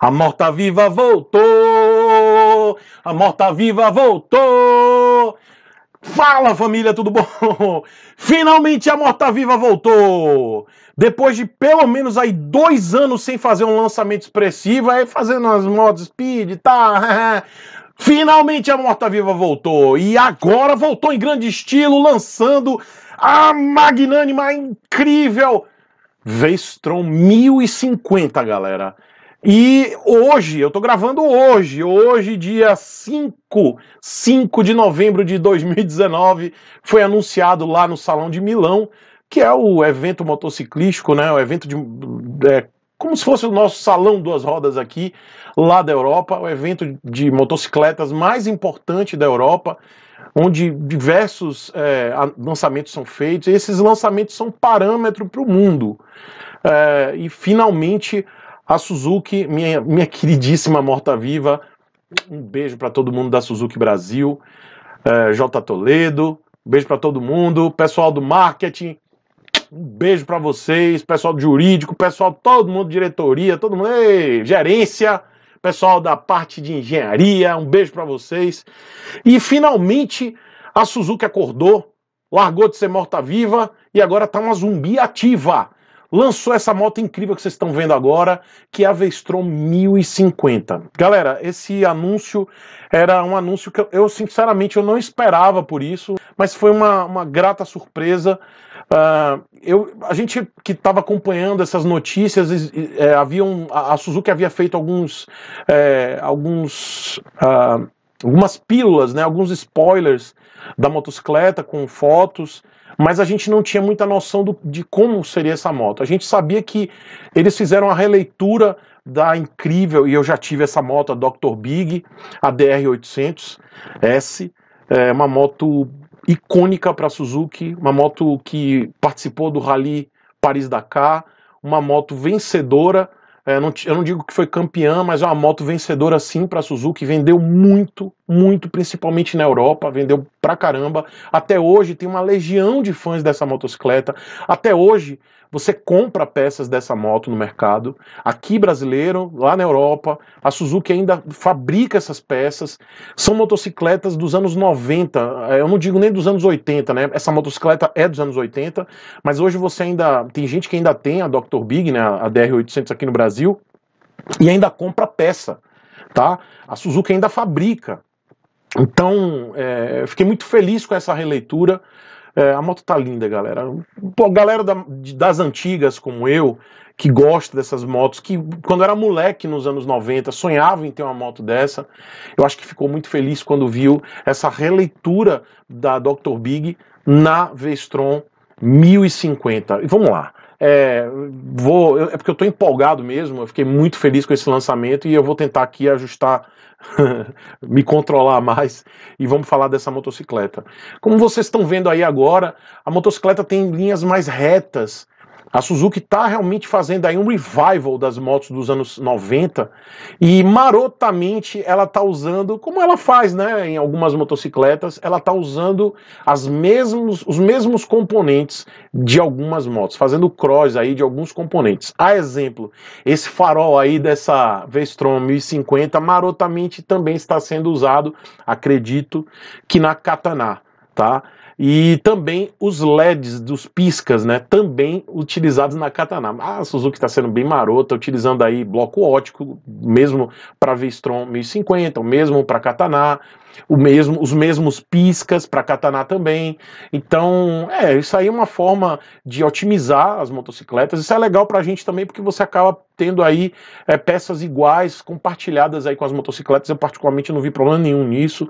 A morta-viva voltou! A morta-viva voltou! Fala família, tudo bom? Finalmente a morta-viva voltou! Depois de pelo menos aí dois anos sem fazer um lançamento expressivo, aí fazendo umas mods speed e tá. Finalmente a morta-viva voltou! E agora voltou em grande estilo, lançando a magnânima, incrível Vestron 1050, galera! E hoje, eu tô gravando hoje, hoje, dia 5, 5 de novembro de 2019, foi anunciado lá no Salão de Milão, que é o evento motociclístico, né? O evento de. É, como se fosse o nosso Salão Duas Rodas aqui, lá da Europa, o evento de motocicletas mais importante da Europa, onde diversos é, lançamentos são feitos, e esses lançamentos são parâmetro para o mundo. É, e finalmente a Suzuki, minha, minha queridíssima morta-viva, um beijo para todo mundo da Suzuki Brasil, é, J. Toledo, um beijo para todo mundo, pessoal do marketing, um beijo para vocês, pessoal do jurídico, pessoal, todo mundo, diretoria, todo mundo, ei, gerência, pessoal da parte de engenharia, um beijo para vocês. E finalmente a Suzuki acordou, largou de ser morta-viva e agora tá uma zumbi ativa lançou essa moto incrível que vocês estão vendo agora, que é a Vestron 1050. Galera, esse anúncio era um anúncio que eu, sinceramente eu não esperava por isso, mas foi uma, uma grata surpresa. Uh, eu, a gente que estava acompanhando essas notícias, é, haviam, a, Suzuki havia feito alguns, é, alguns uh, algumas pílulas, né, alguns spoilers da motocicleta com fotos mas a gente não tinha muita noção do, de como seria essa moto. A gente sabia que eles fizeram a releitura da incrível, e eu já tive essa moto, a Dr. Big, a DR800S, é uma moto icônica para Suzuki, uma moto que participou do Rally Paris-Dakar, uma moto vencedora é, não, eu não digo que foi campeã, mas é uma moto vencedora sim para a Suzuki. Vendeu muito, muito, principalmente na Europa. Vendeu pra caramba. Até hoje tem uma legião de fãs dessa motocicleta. Até hoje você compra peças dessa moto no mercado. Aqui brasileiro, lá na Europa, a Suzuki ainda fabrica essas peças. São motocicletas dos anos 90, eu não digo nem dos anos 80, né? Essa motocicleta é dos anos 80, mas hoje você ainda tem gente que ainda tem a Dr. Big, né, a DR800 aqui no Brasil, e ainda compra peça, tá? A Suzuki ainda fabrica. Então, é, fiquei muito feliz com essa releitura. É, a moto tá linda, galera. Pô, galera da, das antigas como eu, que gosta dessas motos, que quando era moleque nos anos 90 sonhava em ter uma moto dessa, eu acho que ficou muito feliz quando viu essa releitura da Dr. Big na Vestron 1050. E vamos lá. É, vou, é porque eu estou empolgado mesmo, eu fiquei muito feliz com esse lançamento e eu vou tentar aqui ajustar, me controlar mais e vamos falar dessa motocicleta. Como vocês estão vendo aí agora, a motocicleta tem linhas mais retas, a Suzuki está realmente fazendo aí um revival das motos dos anos 90 e marotamente ela está usando, como ela faz, né, em algumas motocicletas, ela está usando as mesmos, os mesmos componentes de algumas motos, fazendo cross aí de alguns componentes. A exemplo, esse farol aí dessa Vestron 1050 marotamente também está sendo usado, acredito, que na Katana tá? E também os LEDs dos piscas, né? Também utilizados na katana. Ah, a Suzuki está sendo bem marota, utilizando aí bloco ótico, mesmo para Vistron 1050, o mesmo para katana mesmo, os mesmos piscas para Kataná também. Então, é, isso aí é uma forma de otimizar as motocicletas. Isso é legal para a gente também, porque você acaba tendo aí é, peças iguais, compartilhadas aí com as motocicletas. Eu particularmente não vi problema nenhum nisso.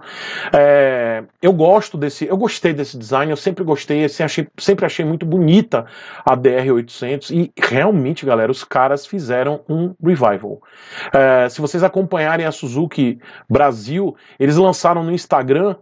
É, eu gosto desse, eu gostei desse design, eu sempre gostei, assim, achei, sempre achei muito bonita a DR800 e realmente, galera, os caras fizeram um revival. É, se vocês acompanharem a Suzuki Brasil, eles lançaram postaram no Instagram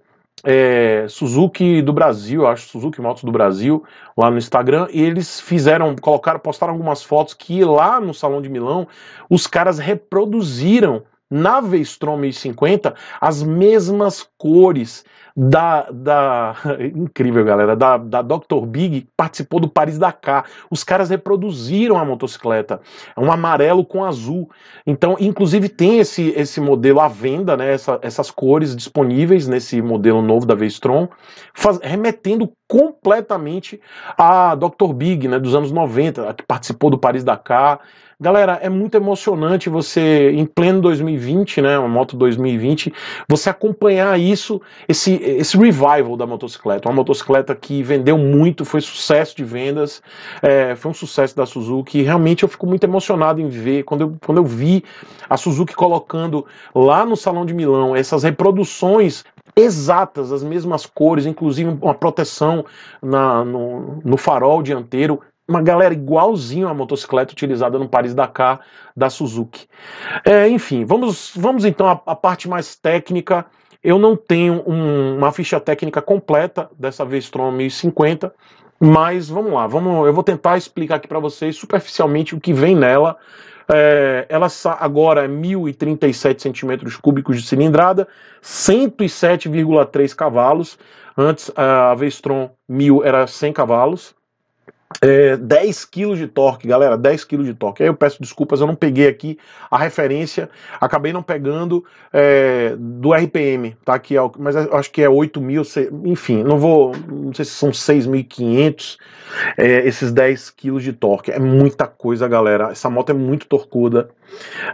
é, Suzuki do Brasil, acho Suzuki Motos do Brasil, lá no Instagram, e eles fizeram, colocaram, postaram algumas fotos que lá no Salão de Milão os caras reproduziram na Vestrom 1050 as mesmas cores da, da incrível galera, da, da Dr. Big participou do Paris Dakar. Os caras reproduziram a motocicleta, um amarelo com azul. Então, inclusive tem esse esse modelo à venda, né, essa, essas cores disponíveis nesse modelo novo da Vestron, remetendo completamente a Dr. Big, né, dos anos 90, que participou do Paris Dakar. Galera, é muito emocionante você, em pleno 2020, né, uma moto 2020, você acompanhar isso, esse, esse revival da motocicleta. Uma motocicleta que vendeu muito, foi sucesso de vendas, é, foi um sucesso da Suzuki. Realmente eu fico muito emocionado em ver, quando eu, quando eu vi a Suzuki colocando lá no Salão de Milão essas reproduções exatas, as mesmas cores, inclusive uma proteção na, no, no farol dianteiro, uma galera igualzinho à motocicleta utilizada no Paris-Dakar da Suzuki. É, enfim, vamos, vamos então à, à, parte mais técnica. Eu não tenho um, uma ficha técnica completa dessa V-Strom 1050, mas vamos lá, vamos, eu vou tentar explicar aqui para vocês superficialmente o que vem nela. É, ela agora é 1.037 centímetros cúbicos de cilindrada, 107,3 cavalos. Antes a Vestron 1.000 era 100 cavalos é, 10 quilos de torque, galera, 10 quilos de torque. Aí eu peço desculpas, eu não peguei aqui a referência, acabei não pegando é, do RPM, tá? Que é, mas acho que é 8 mil, enfim, não vou, não sei se são 6.500 é, esses 10 quilos de torque. É muita coisa, galera. Essa moto é muito torcuda.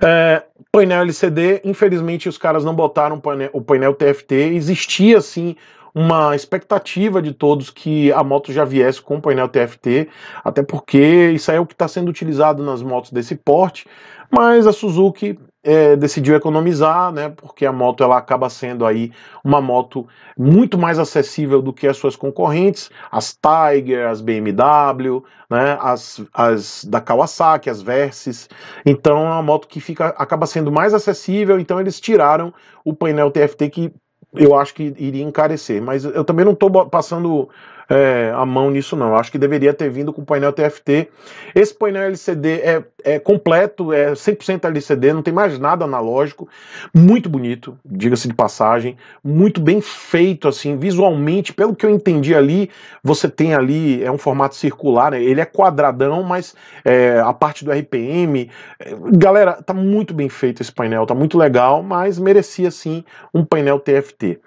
É, painel LCD, infelizmente os caras não botaram o painel, o painel TFT, existia sim uma expectativa de todos que a moto já viesse com o painel TFT, até porque isso aí é o que está sendo utilizado nas motos desse porte, mas a Suzuki é, decidiu economizar, né? Porque a moto ela acaba sendo aí uma moto muito mais acessível do que as suas concorrentes, as Tiger, as BMW, né? As, as da Kawasaki, as Versys. Então é uma moto que fica acaba sendo mais acessível. Então eles tiraram o painel TFT que eu acho que iria encarecer. Mas eu também não estou passando é, a mão nisso, não. Acho que deveria ter vindo com o painel TFT. Esse painel LCD é, é completo, é 100% LCD, não tem mais nada analógico. Muito bonito, diga-se de passagem. Muito bem feito, assim, visualmente. Pelo que eu entendi ali, você tem ali, é um formato circular, né? ele é quadradão, mas é, a parte do RPM. É, galera, tá muito bem feito esse painel, tá muito legal, mas merecia sim um painel TFT.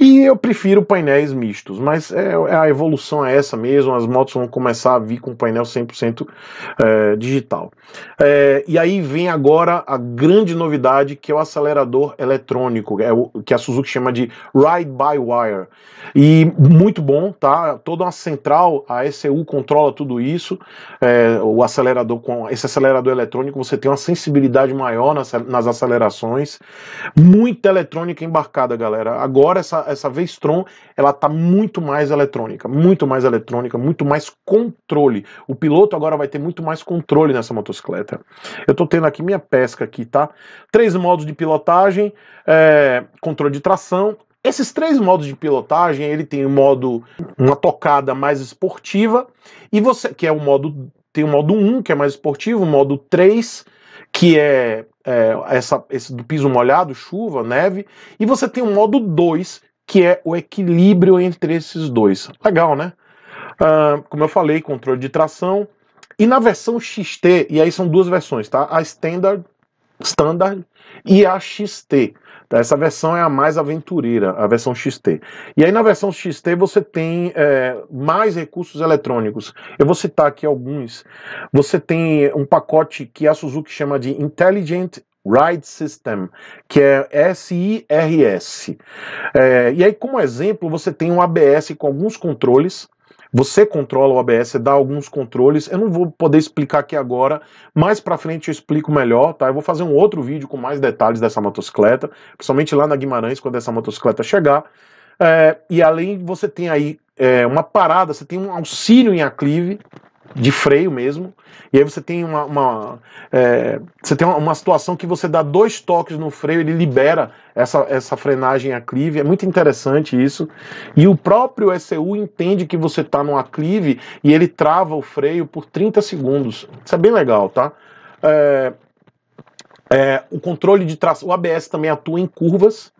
E eu prefiro painéis mistos, mas é, é a evolução é essa mesmo, as motos vão começar a vir com painel 100% é, eh, digital. É, e aí vem agora a grande novidade que é o acelerador eletrônico, é o, que a Suzuki chama de Ride by Wire. E muito bom, tá? Toda uma central, a ECU controla tudo isso, é, o acelerador com esse acelerador eletrônico, você tem uma sensibilidade maior nas, nas acelerações, muita eletrônica embarcada, galera. Agora essa, essa Vestron, ela tá muito mais eletrônica, muito mais eletrônica, muito mais controle. O piloto agora vai ter muito mais controle nessa motocicleta. Eu estou tendo aqui minha pesca aqui, tá? Três modos de pilotagem, é, controle de tração. Esses três modos de pilotagem, ele tem um modo uma tocada mais esportiva e você que é o modo tem o modo 1, que é mais esportivo, o modo 3, que é, é, essa, esse do piso molhado, chuva, neve, e você tem o modo 2, que é o equilíbrio entre esses dois. Legal, né? Ah, como eu falei, controle de tração. E na versão XT, e aí são duas versões, tá? A Standard, Standard e a XT. Tá? Essa versão é a mais aventureira, a versão XT. E aí na versão XT você tem é, mais recursos eletrônicos. Eu vou citar aqui alguns. Você tem um pacote que a Suzuki chama de Intelligent Ride System, que é S-I-R-S. É, e aí, como exemplo, você tem um ABS com alguns controles. Você controla o ABS, dá alguns controles. Eu não vou poder explicar aqui agora, mais para frente eu explico melhor, tá? Eu vou fazer um outro vídeo com mais detalhes dessa motocicleta, principalmente lá na Guimarães, quando essa motocicleta chegar. É, e além, você tem aí é, uma parada, você tem um auxílio em aclive, de freio mesmo. E aí você tem uma, uma é, você tem uma, situação que você dá dois toques no freio, ele libera essa, essa frenagem aclive. É muito interessante isso. E o próprio ECU entende que você está no aclive e ele trava o freio por 30 segundos. Isso é bem legal, tá? É, é, o controle de tração, o ABS também atua em curvas.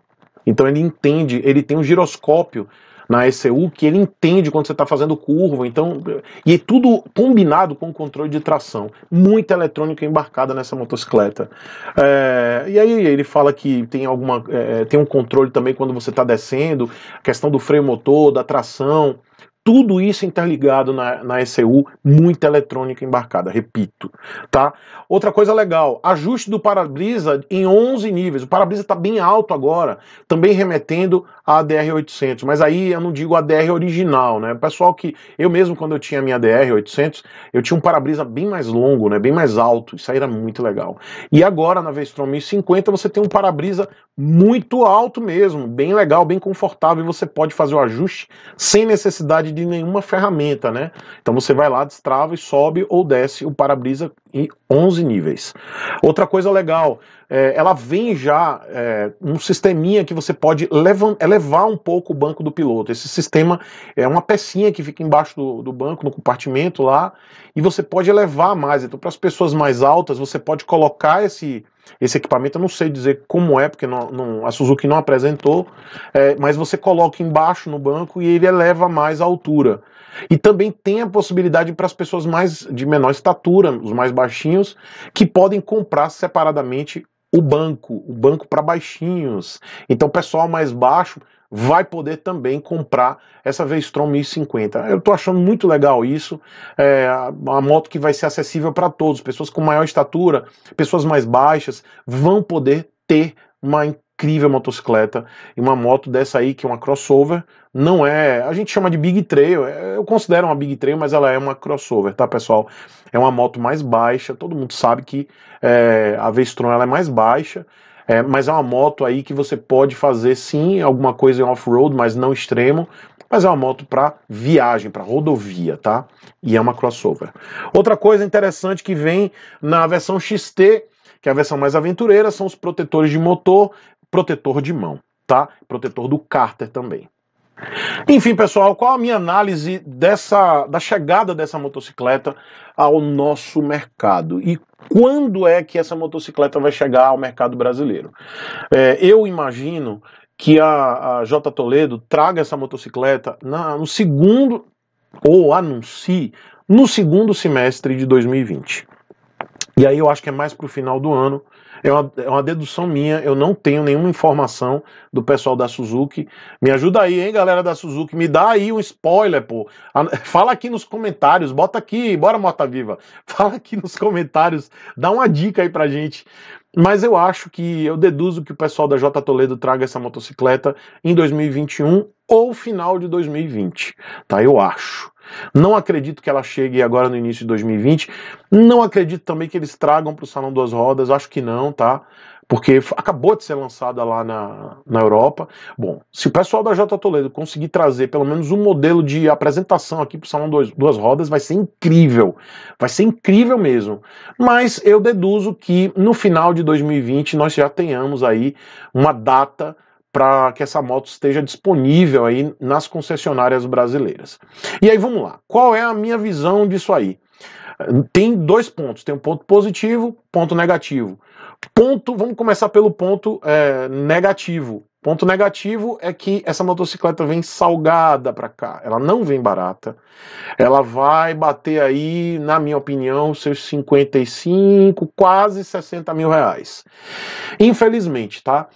Então ele entende, ele tem um giroscópio na ECU que ele entende quando você está fazendo curva, então e é tudo combinado com o controle de tração, muita eletrônica embarcada nessa motocicleta. É, e aí ele fala que tem alguma é, é tem um controle também quando você está descendo, a questão do freio motor, da tração tudo isso interligado na, na ECU, muita eletrônica embarcada, repito, tá? Outra coisa legal, ajuste do para-brisa em 11 níveis. O para-brisa está bem alto agora, também remetendo à DR800, mas aí eu não digo a DR original, né? O pessoal que eu mesmo quando eu tinha minha DR800, eu tinha um para-brisa bem mais longo, né? Bem mais alto, isso aí era muito legal. E agora na Vestron 1050 você tem um para-brisa muito alto mesmo, bem legal, bem confortável e você pode fazer o ajuste sem necessidade necessidade de nenhuma ferramenta, né? Então você vai lá, destrava e sobe ou desce o para-brisa em 11 níveis. Outra coisa legal, é, ela vem já é, um sisteminha que você pode levam, elevar é um pouco o banco do piloto. Esse sistema é uma pecinha que fica embaixo do, do banco, no compartimento lá, e você pode elevar mais. Então, para as pessoas mais altas, você pode colocar esse, esse equipamento, eu não sei dizer como é, porque não, não, a Suzuki não apresentou, é, mas você coloca embaixo no banco e ele eleva mais a altura. E também tem a possibilidade para as pessoas mais de menor estatura, os mais baixinhos, que podem comprar separadamente o banco, o banco para baixinhos. Então, o pessoal mais baixo vai poder também comprar essa V-Strom 1050. Eu estou achando muito legal isso, é uma moto que vai ser acessível para todos, pessoas com maior estatura, pessoas mais baixas, vão poder ter uma incrível motocicleta. E uma moto dessa aí, que é uma crossover, não é. A gente chama de Big Trail, é, eu considero uma Big Trail, mas ela é uma crossover, tá, pessoal? É uma moto mais baixa, todo mundo sabe que é, a Vestron ela é mais baixa. É, mas é uma moto aí que você pode fazer sim alguma coisa em off-road, mas não extremo. Mas é uma moto para viagem, para rodovia, tá? E é uma crossover. Outra coisa interessante que vem na versão XT, que é a versão mais aventureira, são os protetores de motor protetor de mão, tá? Protetor do cárter também. Enfim, pessoal, qual a minha análise dessa da chegada dessa motocicleta ao nosso mercado e quando é que essa motocicleta vai chegar ao mercado brasileiro? É, eu imagino que a, a J Toledo traga essa motocicleta na, no segundo ou anuncie no segundo semestre de 2020. E aí eu acho que é mais para o final do ano é uma, é uma dedução minha, eu não tenho nenhuma informação do pessoal da Suzuki. Me ajuda aí, hein, galera da Suzuki? Me dá aí um spoiler, pô. Fala aqui nos comentários, bota aqui, bora Mota Viva. Fala aqui nos comentários, dá uma dica aí pra gente. Mas eu acho que eu deduzo que o pessoal da J Toledo traga essa motocicleta em 2021 ou final de 2020, tá? Eu acho. Não acredito que ela chegue agora no início de 2020. Não acredito também que eles tragam para o Salão Duas Rodas, acho que não, tá? Porque acabou de ser lançada lá na, na Europa. Bom, se o pessoal da J Toledo conseguir trazer pelo menos um modelo de apresentação aqui para o Salão Duas Rodas, vai ser incrível. Vai ser incrível mesmo. Mas eu deduzo que no final de 2020 nós já tenhamos aí uma data para que essa moto esteja disponível aí nas concessionárias brasileiras. E aí vamos lá, qual é a minha visão disso aí? Tem dois pontos, tem um ponto positivo, ponto negativo. Ponto, vamos começar pelo ponto é, negativo. Ponto negativo é que essa motocicleta vem salgada para cá, ela não vem barata. Ela vai bater aí, na minha opinião, seus 55, quase 60 mil reais. Infelizmente, tá?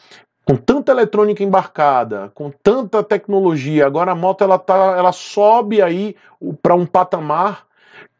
com tanta eletrônica embarcada, com tanta tecnologia, agora a moto ela, tá, ela sobe aí para um patamar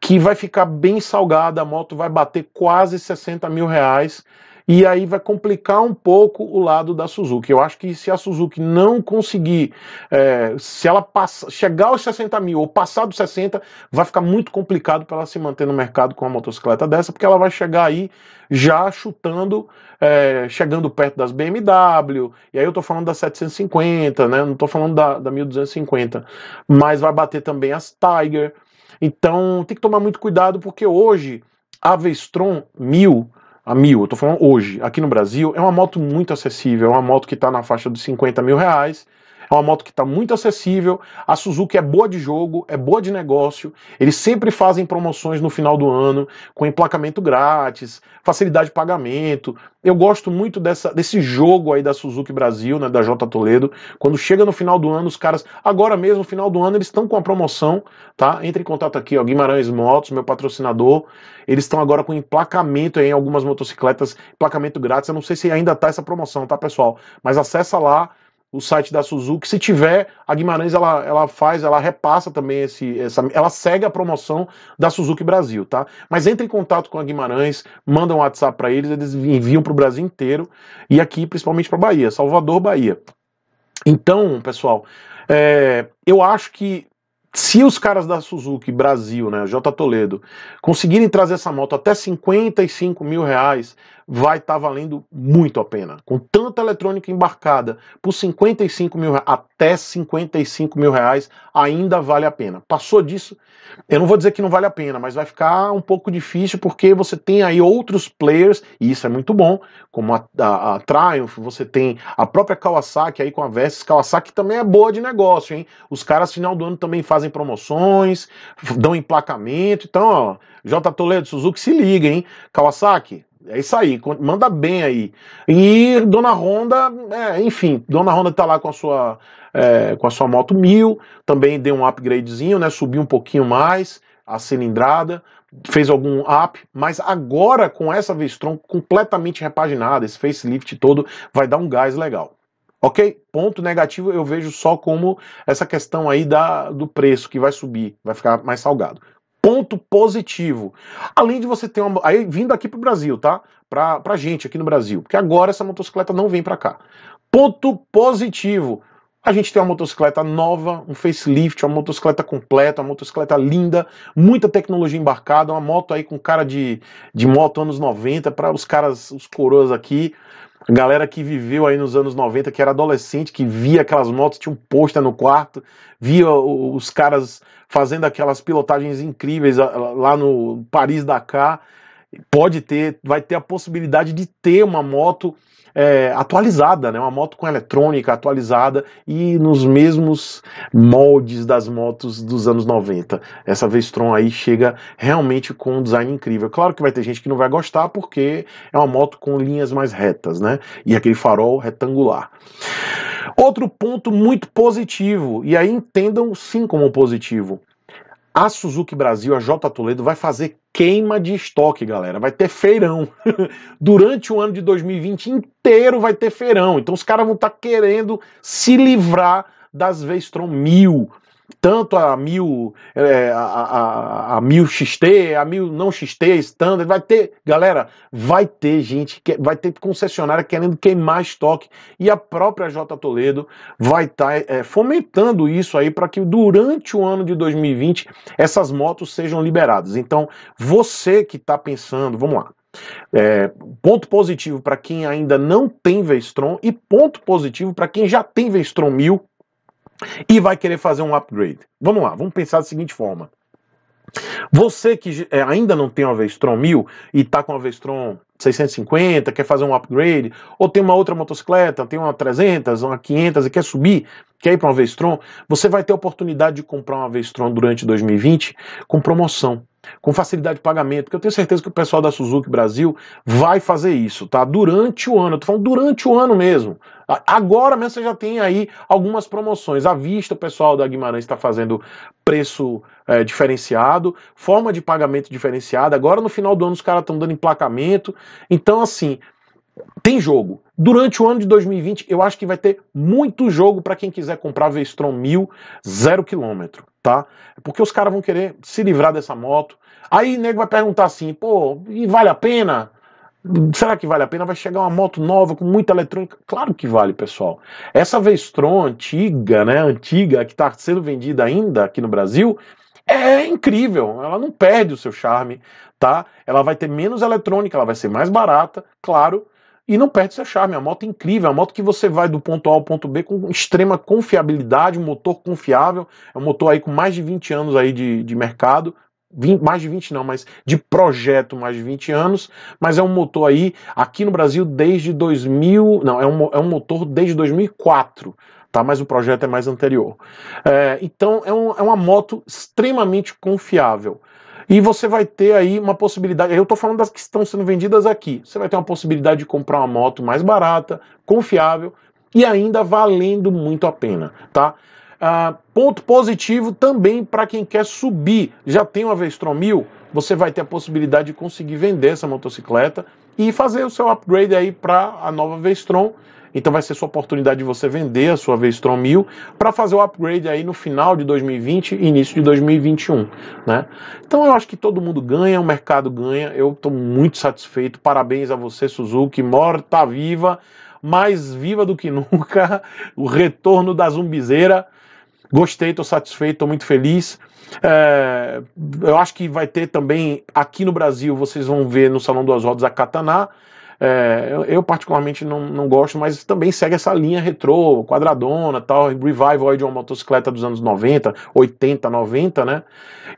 que vai ficar bem salgada, a moto vai bater quase 60 mil reais e aí vai complicar um pouco o lado da Suzuki. Eu acho que se a Suzuki não conseguir, é, se ela passa, chegar aos 60 mil ou passar dos 60, vai ficar muito complicado para ela se manter no mercado com uma motocicleta dessa, porque ela vai chegar aí já chutando, é, chegando perto das BMW, e aí eu estou falando da 750, né? Não estou falando da, da 1250, mas vai bater também as Tiger. Então tem que tomar muito cuidado, porque hoje a Vestron 1000 a mil, eu tô falando hoje, aqui no Brasil, é uma moto muito acessível, é uma moto que está na faixa dos 50 mil reais, é uma moto que está muito acessível. A Suzuki é boa de jogo, é boa de negócio. Eles sempre fazem promoções no final do ano, com emplacamento grátis, facilidade de pagamento. Eu gosto muito dessa, desse jogo aí da Suzuki Brasil, né, da J Toledo. Quando chega no final do ano, os caras, agora mesmo, no final do ano, eles estão com a promoção, tá? Entre em contato aqui, ó, Guimarães Motos, meu patrocinador. Eles estão agora com emplacamento em algumas motocicletas, emplacamento grátis. Eu não sei se ainda tá essa promoção, tá, pessoal? Mas acessa lá o site da Suzuki. Se tiver, a Guimarães ela, ela faz, ela repassa também esse, essa, ela segue a promoção da Suzuki Brasil, tá? Mas entre em contato com a Guimarães, manda um WhatsApp para eles, eles enviam para o Brasil inteiro e aqui principalmente para Bahia, Salvador, Bahia. Então, pessoal, é, eu acho que se os caras da Suzuki Brasil, né, J Toledo, conseguirem trazer essa moto até 55 mil reais, vai estar tá valendo muito a pena. Com tanta eletrônica embarcada por 55 mil até 55 mil reais, ainda vale a pena. Passou disso, eu não vou dizer que não vale a pena, mas vai ficar um pouco difícil porque você tem aí outros players, e isso é muito bom, como a, a, a Triumph, você tem a própria Kawasaki aí com a Vestes, Kawasaki também é boa de negócio, hein? Os caras final do ano também fazem promoções, dão emplacamento, então, ó, J. Toledo, Suzuki, se liga, hein? Kawasaki, é isso aí, manda bem aí. E Dona Ronda, é, enfim, Dona Ronda tá lá com a sua é, com a sua moto mil, também deu um upgradezinho, né? Subiu um pouquinho mais a cilindrada, fez algum up, mas agora com essa V-Strom completamente repaginada, esse facelift todo, vai dar um gás legal. Ok? Ponto negativo eu vejo só como essa questão aí da, do preço que vai subir, vai ficar mais salgado ponto positivo. Além de você ter uma. Aí vindo aqui para o Brasil, tá? Pra, pra gente aqui no Brasil. Porque agora essa motocicleta não vem para cá. Ponto positivo. A gente tem uma motocicleta nova, um facelift, uma motocicleta completa, uma motocicleta linda, muita tecnologia embarcada, uma moto aí com cara de, de moto anos 90 para os caras, os coroas aqui Galera que viveu aí nos anos 90, que era adolescente, que via aquelas motos, tinha um pôster no quarto, via os caras fazendo aquelas pilotagens incríveis lá no Paris-Dakar, pode ter, vai ter a possibilidade de ter uma moto é, atualizada, né? Uma moto com eletrônica atualizada e nos mesmos moldes das motos dos anos 90. Essa Vestron aí chega realmente com um design incrível. Claro que vai ter gente que não vai gostar porque é uma moto com linhas mais retas, né? E aquele farol retangular. Outro ponto muito positivo, e aí entendam sim como positivo, a Suzuki Brasil, a J Toledo, vai fazer queima de estoque, galera. Vai ter feirão. Durante o ano de 2020 inteiro vai ter feirão. Então os caras vão estar tá querendo se livrar das Vestron 1000, tanto a mil, é, a, a, a, mil XT, a mil não XT, standard, vai ter, galera, vai ter gente, que, vai ter concessionária querendo queimar estoque e a própria J Toledo vai estar tá, é, fomentando isso aí para que durante o ano de 2020 essas motos sejam liberadas. Então, você que está pensando, vamos lá, é, ponto positivo para quem ainda não tem Vestron e ponto positivo para quem já tem Vestron 1000 e vai querer fazer um upgrade. Vamos lá, vamos pensar da seguinte forma. Você que é, ainda não tem uma Vestron 1000 e está com uma Vestron 650, quer fazer um upgrade, ou tem uma outra motocicleta, tem uma 300, uma 500 e quer subir, quer ir para uma Vestron, você vai ter a oportunidade de comprar uma Vestron durante 2020 com promoção com facilidade de pagamento, porque eu tenho certeza que o pessoal da Suzuki Brasil vai fazer isso, tá? Durante o ano, eu tô falando durante o ano mesmo. Agora mesmo você já tem aí algumas promoções. À vista, o pessoal da Guimarães está fazendo preço é, diferenciado, forma de pagamento diferenciada. Agora no final do ano os caras estão dando emplacamento. Então, assim, tem jogo. Durante o ano de 2020, eu acho que vai ter muito jogo para quem quiser comprar Vestron 1000 zero quilômetro tá? É porque os caras vão querer se livrar dessa moto. Aí o nego vai perguntar assim, pô, e vale a pena? Será que vale a pena? Vai chegar uma moto nova com muita eletrônica? Claro que vale, pessoal. Essa Vestron antiga, né, antiga, que está sendo vendida ainda aqui no Brasil, é incrível. Ela não perde o seu charme, tá? Ela vai ter menos eletrônica, ela vai ser mais barata, claro, e não perde seu charme. É uma moto incrível, é uma moto que você vai do ponto A ao ponto B com extrema confiabilidade, um motor confiável, é um motor aí com mais de 20 anos aí de, de mercado. 20, mais de 20 não, mas de projeto mais de 20 anos, mas é um motor aí aqui no Brasil desde 2000, não, é um, é um motor desde 2004, tá? Mas o projeto é mais anterior. É, então é, um, é uma moto extremamente confiável. E você vai ter aí uma possibilidade. Eu estou falando das que estão sendo vendidas aqui. Você vai ter uma possibilidade de comprar uma moto mais barata, confiável e ainda valendo muito a pena, tá? Ah, ponto positivo também para quem quer subir. Já tem uma Vestron 1000, você vai ter a possibilidade de conseguir vender essa motocicleta e fazer o seu upgrade aí para a nova Vestron então vai ser sua oportunidade de você vender a sua Vestron 1000 para fazer o upgrade aí no final de 2020 e início de 2021, né? Então eu acho que todo mundo ganha, o mercado ganha. Eu estou muito satisfeito. Parabéns a você, Suzuki, morta viva, mais viva do que nunca. O retorno da zumbizeira. Gostei, estou satisfeito, estou muito feliz. É, eu acho que vai ter também aqui no Brasil, vocês vão ver no Salão das Rodas a Kataná. É, eu, eu, particularmente não, não gosto, mas também segue essa linha retrô, quadradona, tal, revival de uma motocicleta dos anos 90, 80, 90, né?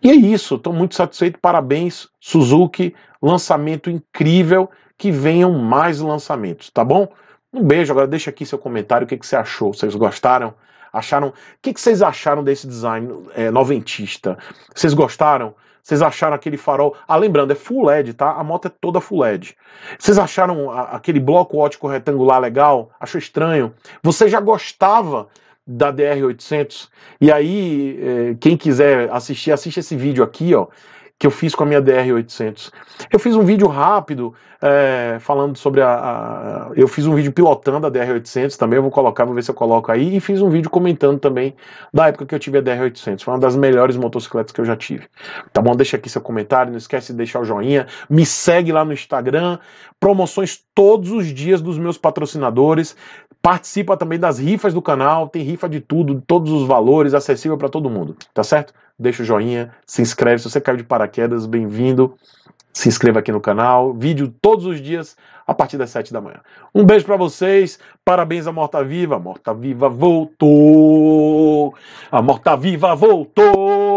E é isso, estou muito satisfeito, parabéns, Suzuki, lançamento incrível, que venham mais lançamentos, tá bom? Um beijo, agora deixa aqui seu comentário, o que, que você achou, vocês gostaram? Acharam? O que, que vocês acharam desse design é, noventista? Vocês gostaram? Vocês acharam aquele farol. Ah, lembrando, é full LED, tá? A moto é toda full LED. Vocês acharam a, aquele bloco ótico retangular legal? Achou estranho? Você já gostava da DR800? E aí, eh, quem quiser assistir, assiste esse vídeo aqui, ó que eu fiz com a minha DR800. Eu fiz um vídeo rápido é, falando sobre a, a, Eu fiz um vídeo pilotando a DR800 também, eu vou colocar, vou ver se eu coloco aí. E fiz um vídeo comentando também da época que eu tive a DR800. Foi uma das melhores motocicletas que eu já tive. Tá bom? Deixa aqui seu comentário, não esquece de deixar o joinha. Me segue lá no Instagram. Promoções todos os dias dos meus patrocinadores. Participa também das rifas do canal, tem rifa de tudo, todos os valores, acessível para todo mundo, tá certo? deixa o joinha, se inscreve. Se você caiu de paraquedas, bem-vindo. Se inscreva aqui no canal. Vídeo todos os dias a partir das 7 da manhã. Um beijo para vocês. Parabéns à Morta Viva. A Morta Viva voltou. A Morta Viva voltou.